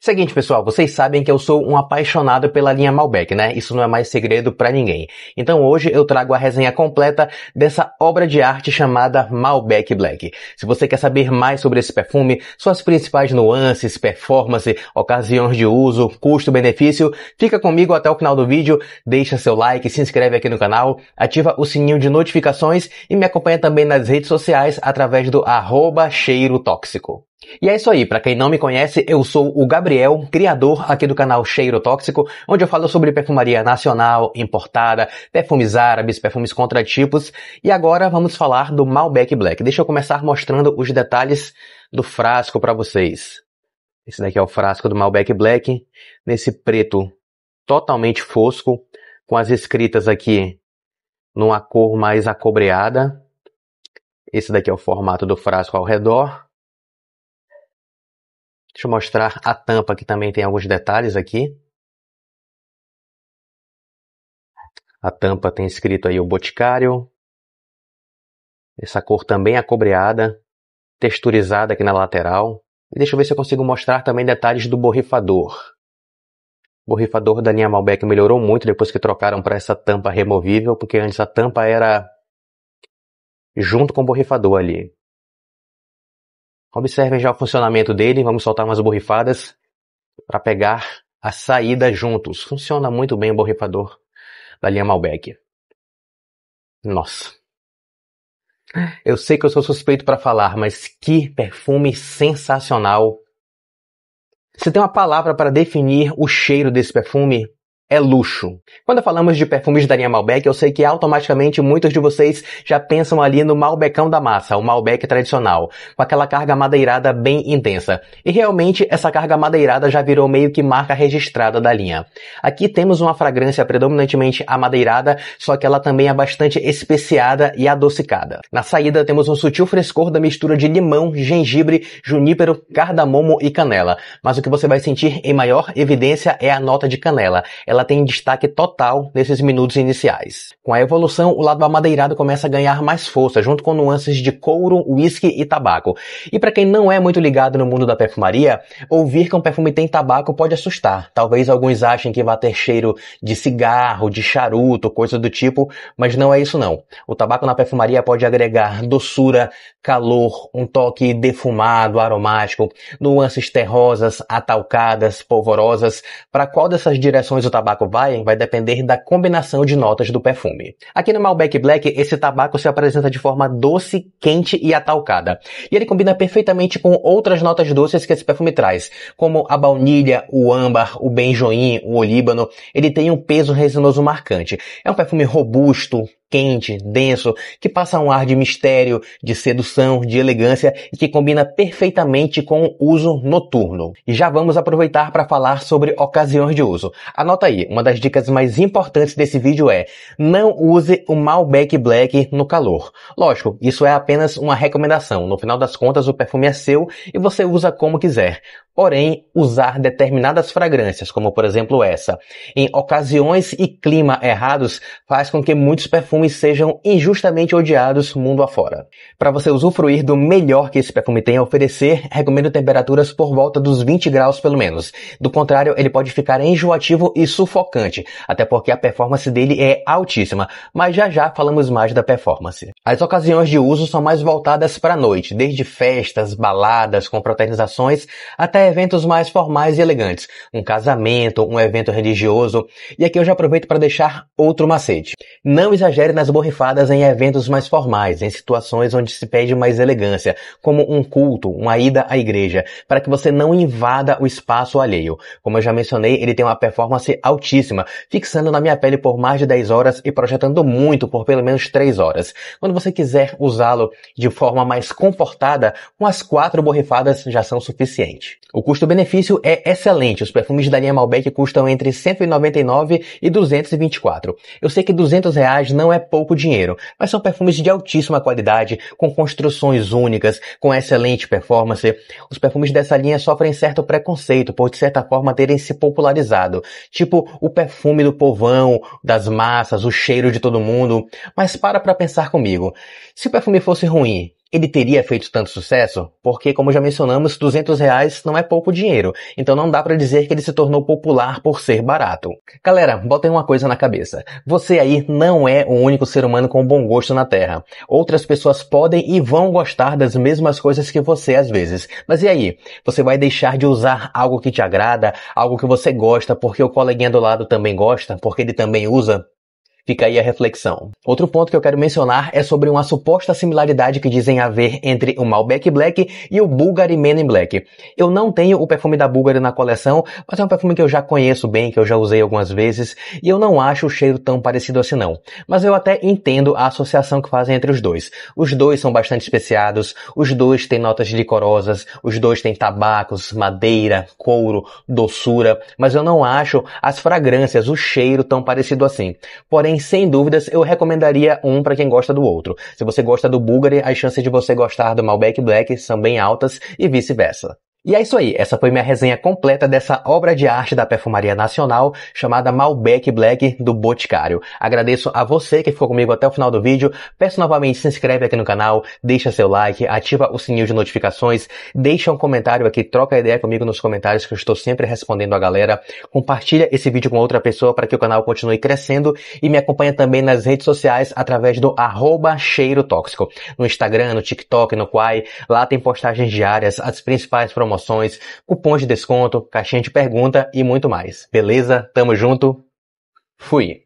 Seguinte, pessoal, vocês sabem que eu sou um apaixonado pela linha Malbec, né? Isso não é mais segredo para ninguém. Então hoje eu trago a resenha completa dessa obra de arte chamada Malbec Black. Se você quer saber mais sobre esse perfume, suas principais nuances, performance, ocasiões de uso, custo-benefício, fica comigo até o final do vídeo, deixa seu like, se inscreve aqui no canal, ativa o sininho de notificações e me acompanha também nas redes sociais através do arroba cheiro tóxico. E é isso aí, para quem não me conhece, eu sou o Gabriel, criador aqui do canal Cheiro Tóxico, onde eu falo sobre perfumaria nacional, importada, perfumes árabes, perfumes contratipos, e agora vamos falar do Malbec Black. Deixa eu começar mostrando os detalhes do frasco para vocês. Esse daqui é o frasco do Malbec Black, nesse preto totalmente fosco, com as escritas aqui numa cor mais acobreada. Esse daqui é o formato do frasco ao redor. Deixa eu mostrar a tampa que também tem alguns detalhes aqui. A tampa tem escrito aí o Boticário. Essa cor também acobreada, texturizada aqui na lateral. E deixa eu ver se eu consigo mostrar também detalhes do borrifador. O borrifador da linha Malbec melhorou muito depois que trocaram para essa tampa removível, porque antes a tampa era junto com o borrifador ali. Observem já o funcionamento dele, vamos soltar umas borrifadas para pegar a saída juntos. Funciona muito bem o borrifador da linha Malbec. Nossa. Eu sei que eu sou suspeito para falar, mas que perfume sensacional. Você tem uma palavra para definir o cheiro desse perfume, é luxo. Quando falamos de perfumes da linha Malbec, eu sei que automaticamente muitos de vocês já pensam ali no Malbecão da massa, o Malbec tradicional, com aquela carga madeirada bem intensa. E realmente essa carga madeirada já virou meio que marca registrada da linha. Aqui temos uma fragrância predominantemente amadeirada, só que ela também é bastante especiada e adocicada. Na saída temos um sutil frescor da mistura de limão, gengibre, junípero, cardamomo e canela. Mas o que você vai sentir em maior evidência é a nota de canela. Ela ela tem destaque total nesses minutos iniciais. Com a evolução, o lado amadeirado começa a ganhar mais força, junto com nuances de couro, whisky e tabaco. E para quem não é muito ligado no mundo da perfumaria, ouvir que um perfume tem tabaco pode assustar. Talvez alguns achem que vai ter cheiro de cigarro, de charuto, coisa do tipo, mas não é isso não. O tabaco na perfumaria pode agregar doçura, calor, um toque defumado, aromático, nuances terrosas, atalcadas, polvorosas. Para qual dessas direções o tabaco tabaco Vayen vai depender da combinação de notas do perfume. Aqui no Malbec Black, esse tabaco se apresenta de forma doce, quente e atalcada. E ele combina perfeitamente com outras notas doces que esse perfume traz, como a baunilha, o âmbar, o benjoim, o olíbano. Ele tem um peso resinoso marcante. É um perfume robusto, quente, denso, que passa um ar de mistério, de sedução, de elegância e que combina perfeitamente com o uso noturno. E já vamos aproveitar para falar sobre ocasiões de uso. Anota aí, uma das dicas mais importantes desse vídeo é não use o Malbec Black no calor. Lógico, isso é apenas uma recomendação. No final das contas, o perfume é seu e você usa como quiser. Porém, usar determinadas fragrâncias, como por exemplo essa, em ocasiões e clima errados, faz com que muitos perfumes perfumes sejam injustamente odiados mundo afora. Para você usufruir do melhor que esse perfume tem a oferecer, recomendo temperaturas por volta dos 20 graus pelo menos. Do contrário, ele pode ficar enjoativo e sufocante, até porque a performance dele é altíssima, mas já já falamos mais da performance. As ocasiões de uso são mais voltadas para a noite, desde festas, baladas, confraternizações, até eventos mais formais e elegantes, um casamento, um evento religioso, e aqui eu já aproveito para deixar outro macete. Não exagere cenas borrifadas em eventos mais formais, em situações onde se pede mais elegância, como um culto, uma ida à igreja, para que você não invada o espaço alheio. Como eu já mencionei, ele tem uma performance altíssima, fixando na minha pele por mais de 10 horas e projetando muito por pelo menos 3 horas. Quando você quiser usá-lo de forma mais comportada, umas 4 borrifadas já são suficientes. O custo-benefício é excelente. Os perfumes da linha Malbec custam entre 199 e 224. Eu sei que 200 reais não é é pouco dinheiro, mas são perfumes de altíssima qualidade, com construções únicas, com excelente performance. Os perfumes dessa linha sofrem certo preconceito por, de certa forma, terem se popularizado. Tipo o perfume do povão, das massas, o cheiro de todo mundo. Mas para pra pensar comigo. Se o perfume fosse ruim, ele teria feito tanto sucesso? Porque, como já mencionamos, 200 reais não é pouco dinheiro, então não dá para dizer que ele se tornou popular por ser barato. Galera, botem uma coisa na cabeça. Você aí não é o único ser humano com bom gosto na Terra. Outras pessoas podem e vão gostar das mesmas coisas que você às vezes. Mas e aí? Você vai deixar de usar algo que te agrada, algo que você gosta porque o coleguinha do lado também gosta, porque ele também usa? Fica aí a reflexão. Outro ponto que eu quero mencionar é sobre uma suposta similaridade que dizem haver entre o Malbec Black e o Bulgari Men in Black. Eu não tenho o perfume da Bulgari na coleção, mas é um perfume que eu já conheço bem, que eu já usei algumas vezes, e eu não acho o cheiro tão parecido assim não. Mas eu até entendo a associação que fazem entre os dois. Os dois são bastante especiados, os dois têm notas licorosas, os dois têm tabacos, madeira, couro, doçura, mas eu não acho as fragrâncias, o cheiro tão parecido assim. Porém, porém, sem dúvidas, eu recomendaria um para quem gosta do outro. Se você gosta do Bulgari, as chances de você gostar do Malbec Black são bem altas e vice-versa. E é isso aí, essa foi minha resenha completa dessa obra de arte da perfumaria nacional chamada Malbec Black do Boticário. Agradeço a você que ficou comigo até o final do vídeo. Peço novamente, se inscreve aqui no canal, deixa seu like, ativa o sininho de notificações, deixa um comentário aqui, troca ideia comigo nos comentários que eu estou sempre respondendo a galera. Compartilha esse vídeo com outra pessoa para que o canal continue crescendo e me acompanha também nas redes sociais através do arroba cheiro tóxico. No Instagram, no TikTok, no Quai, lá tem postagens diárias, as principais promoções promoções, cupons de desconto, caixinha de pergunta e muito mais. Beleza? Tamo junto. Fui.